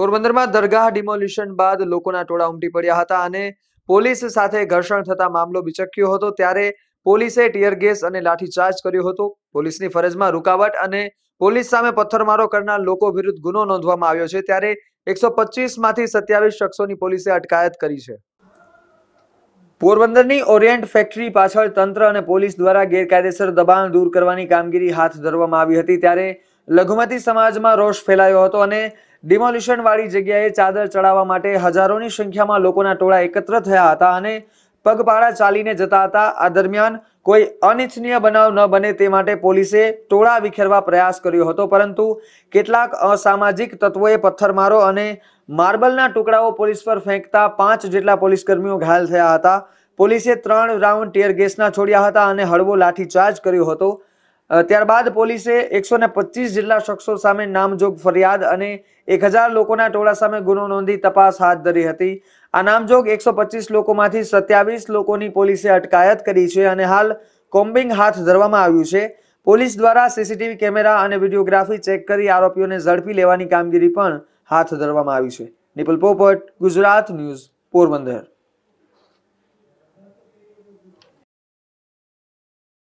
પોરબંદરમાં દરગાહ ડિમોલિશન બાદ લોકોના ટોળા ઉમટી પડ્યા હતા અને પોલીસ સાથે ઘર્ષણ થતા મામલો બિચક્યો હતો ત્યારે પોલીસે ટીયર ગેસ અને લાઠીચાર્જ કર્યો હતો પોલીસની ફરજમાં રૂકાવટ અને પોલીસ સામે પથ્થરમારો કરનાર લોકો વિરુદ્ધ ગુનો નોંધવામાં આવ્યો છે ત્યારે એકસો માંથી સત્યાવીસ શખ્સોની પોલીસે અટકાયત કરી છે પોરબંદરની ઓરિયન્ટ ફેક્ટરી પાછળ તંત્ર અને પોલીસ દ્વારા ગેરકાયદેસર દબાણ દૂર કરવાની કામગીરી હાથ ધરવામાં આવી હતી ત્યારે લઘુમતી સમાજમાં રોષ ફેલાયો હતો અને ડિમોલિશન વાળી જગ્યાએ ચાદર ચડાવવા માટે હજારોની સંખ્યામાં લોકોના ટોળા એકત્ર થયા હતા અને પગપાળા ચાલીને જતા હતા આ દરમિયાન કોઈ અનિચ્છનીય બનાવ ન બને તે માટે પોલીસે ટોળા વિખેરવા પ્રયાસ કર્યો હતો પરંતુ કેટલાક અસામાજિક તત્વોએ પથ્થરમારો અને માર્બલના ટુકડાઓ પોલીસ પર ફેંકતા પાંચ જેટલા પોલીસકર્મીઓ ઘાયલ થયા હતા પોલીસે ત્રણ રાઉન્ડ ટીયર ગેસના છોડ્યા હતા અને હળવો લાઠીચાર્જ કર્યો હતો ત્યારબાદ પોલીસે એકસો ને પચીસ જેટલા શખ્સો સામે નામજોગ ફરિયાદ અને એક હજાર લોકોના ટોળા સામે ગુનો નોંધી તપાસ હાથ ધરી હતી આ નામજોગ એકસો પચીસ લોકોમાંથી સત્યાવીસ લોકોની પોલીસે અટકાયત કરી છે અને હાલ કોમ્બિંગ હાથ ધરવામાં આવ્યું છે પોલીસ દ્વારા સીસીટીવી કેમેરા અને વિડીયોગ્રાફી ચેક કરી આરોપીઓને ઝડપી લેવાની કામગીરી પણ હાથ ધરવામાં આવી છે નિપલ પોપટ ગુજરાત ન્યૂઝ પોરબંદર